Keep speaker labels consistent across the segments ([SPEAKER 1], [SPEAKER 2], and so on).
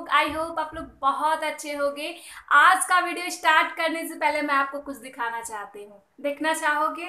[SPEAKER 1] लोग I hope आप लोग बहुत अच्छे होंगे आज का वीडियो स्टार्ट करने से पहले मैं आपको कुछ दिखाना चाहती हूँ देखना चाहोगे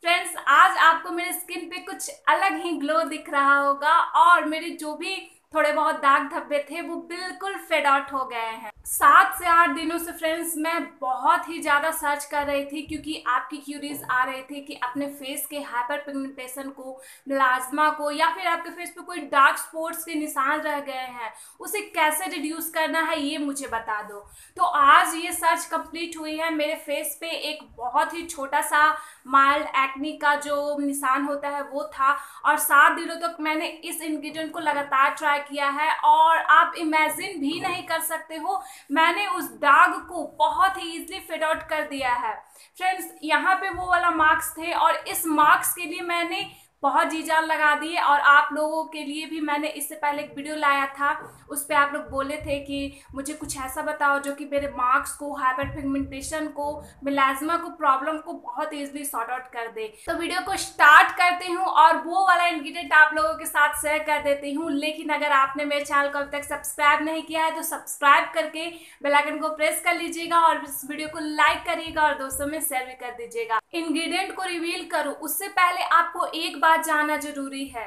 [SPEAKER 1] फ्रेंड्स आज आपको मेरे स्किन पे कुछ अलग ही ग्लो दिख रहा होगा और मेरे जो भी थोड़े बहुत दाग धब्बे थे वो बिल्कुल फेड आउट हो गए हैं सात से आठ दिनों से फ्रेंड्स मैं बहुत ही ज़्यादा सर्च कर रही थी क्योंकि आपकी क्यूरीज आ रहे थे कि अपने फेस के हाइपर पिगमेंटेशन को लाजमा को या फिर आपके फेस पे कोई डार्क स्पॉट्स के निशान रह गए हैं उसे कैसे रिड्यूस करना है ये मुझे बता दो तो आज ये सर्च कंप्लीट हुई है मेरे फेस पे एक बहुत ही छोटा सा माइल्ड एक्नी का जो निशान होता है वो था और सात दिनों तक तो मैंने इस इन्ग्रीडियंट को लगातार ट्राई किया है और आप इमेजिन भी नहीं कर सकते हो मैंने उस दाग को बहुत ही इजली फिट आउट कर दिया है फ्रेंड्स यहाँ पे वो वाला मार्क्स थे और इस मार्क्स के लिए मैंने बहुत जी जान लगा दी है और आप लोगों के लिए भी मैंने इससे पहले एक वीडियो लाया था उस पर आप लोग बोले थे कि मुझे कुछ ऐसा बताओ जो कि मेरे मार्क्स को हाइपर पिगमेंटेशन को मिलाजमा को प्रॉब्लम को बहुत ईजिली सॉर्ट आउट कर दे तो वीडियो को स्टार्ट करती हूँ और वो वाला इन्ग्रीडियंट आप लोगों के साथ शेयर कर देती हूँ लेकिन अगर आपने मेरे चैनल को अब तक सब्सक्राइब नहीं किया है तो सब्सक्राइब करके बेलाइकन को प्रेस कर लीजिएगा और इस वीडियो को लाइक करिएगा और दोस्तों में शेयर भी कर दीजिएगा इन्ग्रीडियंट को रिवील करूँ उससे पहले आपको एक बार बात जानना जरूरी है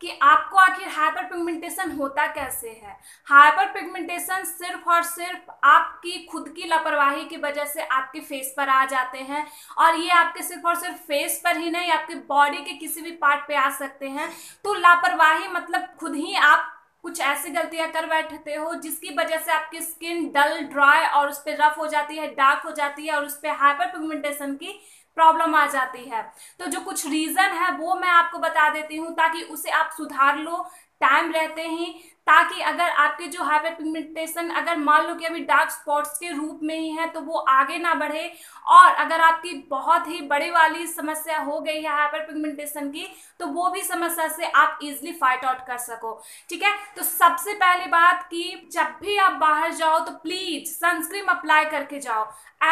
[SPEAKER 1] कि आपको आखिर हाइपर पिगमेंटेशन होता कैसे है हाइपर पिगमेंटेशन सिर्फ और सिर्फ आपकी खुद की लापरवाही की वजह से आपके फेस पर आ जाते हैं और ये आपके सिर्फ और सिर्फ फेस पर ही नहीं आपके बॉडी के किसी भी पार्ट पे आ सकते हैं तो लापरवाही मतलब खुद ही आप कुछ ऐसी गलतियां कर बैठते हो जिसकी वजह से आपकी स्किन डल ड्राई और उस पर रफ हो जाती है डार्क हो जाती है और उस पर हाइपर पिगमेंटेशन की प्रॉब्लम आ जाती है तो जो कुछ रीज़न है वो मैं आपको बता देती हूँ ताकि उसे आप सुधार लो टाइम रहते ही ताकि अगर आपके जो हाइपर पिगमेंटेशन अगर मान लो कि अभी डार्क स्पॉट्स के रूप में ही है तो वो आगे ना बढ़े और अगर आपकी बहुत ही बड़ी वाली समस्या हो गई है हाइपर पिगमेंटेशन की तो वो भी समस्या से आप इजिली फाइट आउट कर सको ठीक है तो सबसे पहले बात कि जब भी आप बाहर जाओ तो प्लीज सनस्क्रीन अप्लाई करके जाओ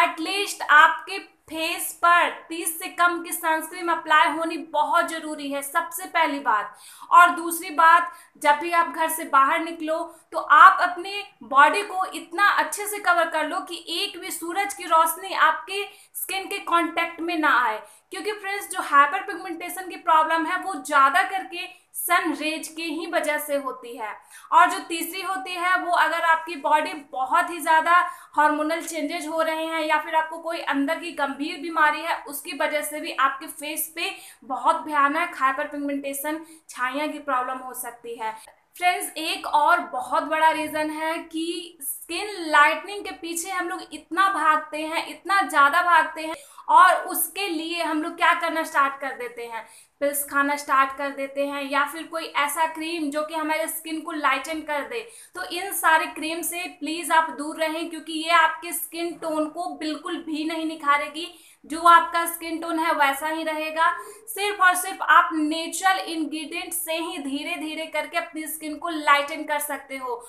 [SPEAKER 1] एटलीस्ट आपके फेस पर 30 से कम की सनस्क्रीन अप्लाई होनी बहुत ज़रूरी है सबसे पहली बात और दूसरी बात जब भी आप घर से बाहर निकलो तो आप अपने बॉडी को इतना अच्छे से कवर कर लो कि एक भी सूरज की रोशनी आपके स्किन के कांटेक्ट में ना आए क्योंकि फ्रेंड्स जो हाइपर पिगमेंटेशन की प्रॉब्लम है वो ज़्यादा करके सन रेज की ही वजह से होती है और जो तीसरी होती है वो अगर आपकी बॉडी बहुत ही ज़्यादा हार्मोनल चेंजेज हो रहे हैं या फिर आपको कोई अंदर की गंभीर बीमारी है उसकी वजह से भी आपके फेस पे बहुत भयानक हाइपर पिगमेंटेशन छाइया की प्रॉब्लम हो सकती है फ्रेंड्स एक और बहुत बड़ा रीज़न है कि स्किन लाइटनिंग के पीछे हम लोग इतना भागते हैं इतना ज़्यादा भागते हैं और उसके लिए हम लोग क्या करना स्टार्ट कर देते हैं पिल्स खाना स्टार्ट कर देते हैं या फिर कोई ऐसा क्रीम जो कि हमारे स्किन को लाइटन कर दे तो इन सारे क्रीम से प्लीज़ आप दूर रहें क्योंकि ये आपके स्किन टोन को बिल्कुल भी नहीं निखारेगी जो आपका स्किन टोन है वैसा ही रहेगा सिर्फ और सिर्फ आप नेचुरल इंग्रेडिएंट से ही धीरे धीरे करके अपनी स्किन को लाइटन कर सकते हो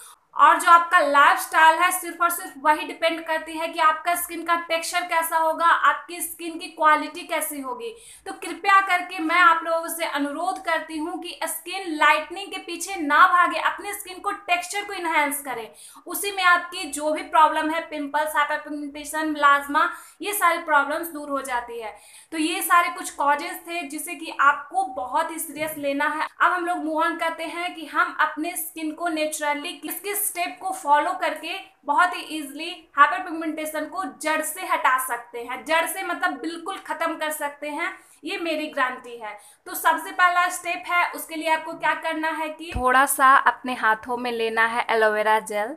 [SPEAKER 1] और जो आपका लाइफ स्टाइल है सिर्फ और सिर्फ वही डिपेंड करती है कि आपका स्किन का टेक्सचर कैसा होगा आपकी स्किन की क्वालिटी कैसी होगी तो कृपया करके मैं आप लोगों से अनुरोध करती हूँ कि स्किन लाइटनिंग के पीछे ना भागे अपने स्किन को टेक्सचर को इन्हेंस करें उसी में आपकी जो भी प्रॉब्लम है पिम्पल्स हाइपरपिगमेंटेशन प्लाज्मा ये सारी प्रॉब्लम्स दूर हो जाती है तो ये सारे कुछ कॉजेज थे जिसे कि आपको बहुत ही सीरियस लेना है अब हम लोग मूव ऑन करते हैं कि हम अपने स्किन को नेचुरली किस किस स्टेप को फॉलो करके बहुत ही इजिली हाइपर पिगमेंटेशन को जड़ से हटा सकते हैं जड़ से मतलब बिल्कुल ख़त्म कर सकते हैं ये मेरी गारंटी है तो सबसे पहला स्टेप है उसके लिए आपको क्या करना है कि थोड़ा सा अपने हाथों में लेना है एलोवेरा जेल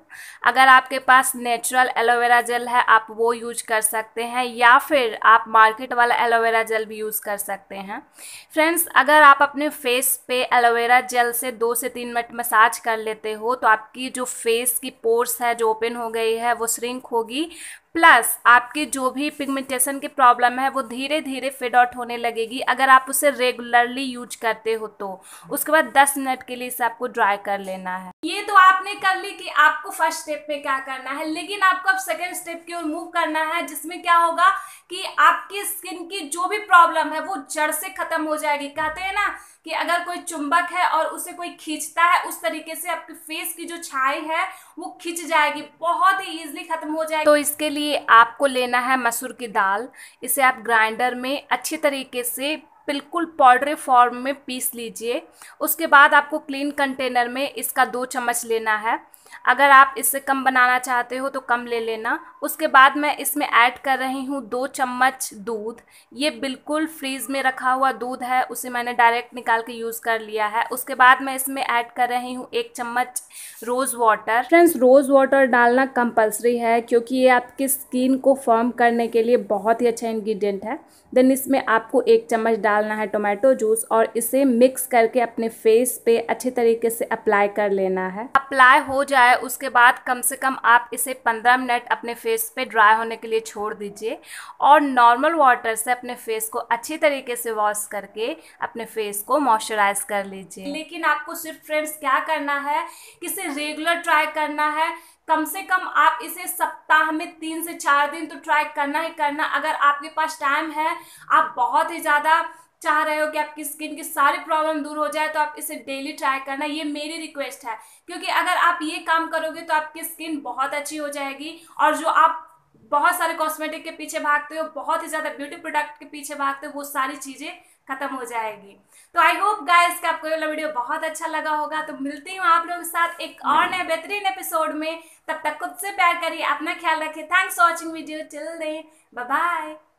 [SPEAKER 1] अगर आपके पास नेचुरल एलोवेरा जेल है आप वो यूज कर सकते हैं या फिर आप मार्केट वाला एलोवेरा जेल भी यूज़ कर सकते हैं फ्रेंड्स अगर आप अपने फेस पे एलोवेरा जेल से दो से तीन मिनट मसाज कर लेते हो तो आपकी जो फेस की पोर्स है जो ओपन हो गई है वो श्रिंक होगी प्लस आपके जो भी पिगमेंटेशन की प्रॉब्लम है वो धीरे धीरे फेड आउट होने लगेगी अगर आप उसे रेगुलरली यूज करते हो तो उसके बाद 10 मिनट के लिए इसे आपको ड्राई कर लेना है ये तो आपने कर ली कि आपको फर्स्ट स्टेप में क्या करना है लेकिन आपको अब सेकेंड स्टेप की ओर मूव करना है जिसमें क्या होगा कि आपकी स्किन की जो भी प्रॉब्लम है वो जड़ से खत्म हो जाएगी कहते हैं ना कि अगर कोई चुंबक है और उसे कोई खींचता है उस तरीके से आपके फेस की जो छाई है वो खिंच जाएगी बहुत ही ईजिली खत्म हो जाएगी तो इसके लिए लिए आपको लेना है मसूर की दाल इसे आप ग्राइंडर में अच्छे तरीके से बिल्कुल पाउडरी फॉर्म में पीस लीजिए उसके बाद आपको क्लीन कंटेनर में इसका दो चम्मच लेना है अगर आप इससे कम बनाना चाहते हो तो कम ले लेना उसके बाद मैं इसमें ऐड कर रही हूँ दो चम्मच दूध ये बिल्कुल फ्रीज में रखा हुआ दूध है उसे मैंने डायरेक्ट निकाल के यूज़ कर लिया है उसके बाद मैं इसमें ऐड कर रही हूँ एक चम्मच rose water friends rose water डालना कंपलसरी है क्योंकि ये आपकी स्किन को फॉर्म करने के लिए बहुत ही अच्छा इन्ग्रीडियंट है देन इसमें आपको एक चम्मच डालना है टोमेटो जूस और इसे मिक्स करके अपने फेस पे अच्छे तरीके से अप्लाई कर लेना है अप्लाई हो जाए जाए उसके बाद कम से कम आप इसे 15 मिनट अपने फेस पे ड्राई होने के लिए छोड़ दीजिए और नॉर्मल वाटर से अपने फेस को अच्छी तरीके से वॉश करके अपने फेस को मॉइस्चराइज कर लीजिए लेकिन आपको सिर्फ फ्रेंड्स क्या करना है किसे रेगुलर ट्राई करना है कम से कम आप इसे सप्ताह में तीन से चार दिन तो ट्राई करना ही करना अगर आपके पास टाइम है आप बहुत ही ज़्यादा चाह रहे हो कि आपकी स्किन की सारी प्रॉब्लम दूर हो जाए तो आप इसे डेली ट्राई करना ये मेरी रिक्वेस्ट है क्योंकि अगर आप ये काम करोगे तो आपकी स्किन बहुत अच्छी हो जाएगी और जो आप बहुत सारे कॉस्मेटिक के पीछे भागते हो बहुत ही ज़्यादा ब्यूटी प्रोडक्ट के पीछे भागते हो वो सारी चीज़ें खत्म हो जाएगी तो आई होप गाइस कि आपको ये वाला वीडियो बहुत अच्छा लगा होगा तो मिलती हूँ आप लोगों के साथ एक और नए बेहतरीन एपिसोड में तब तक खुद से प्यार करिए अपना ख्याल रखिए थैंक्स फॉर वॉचिंग वीडियो चल दें बाय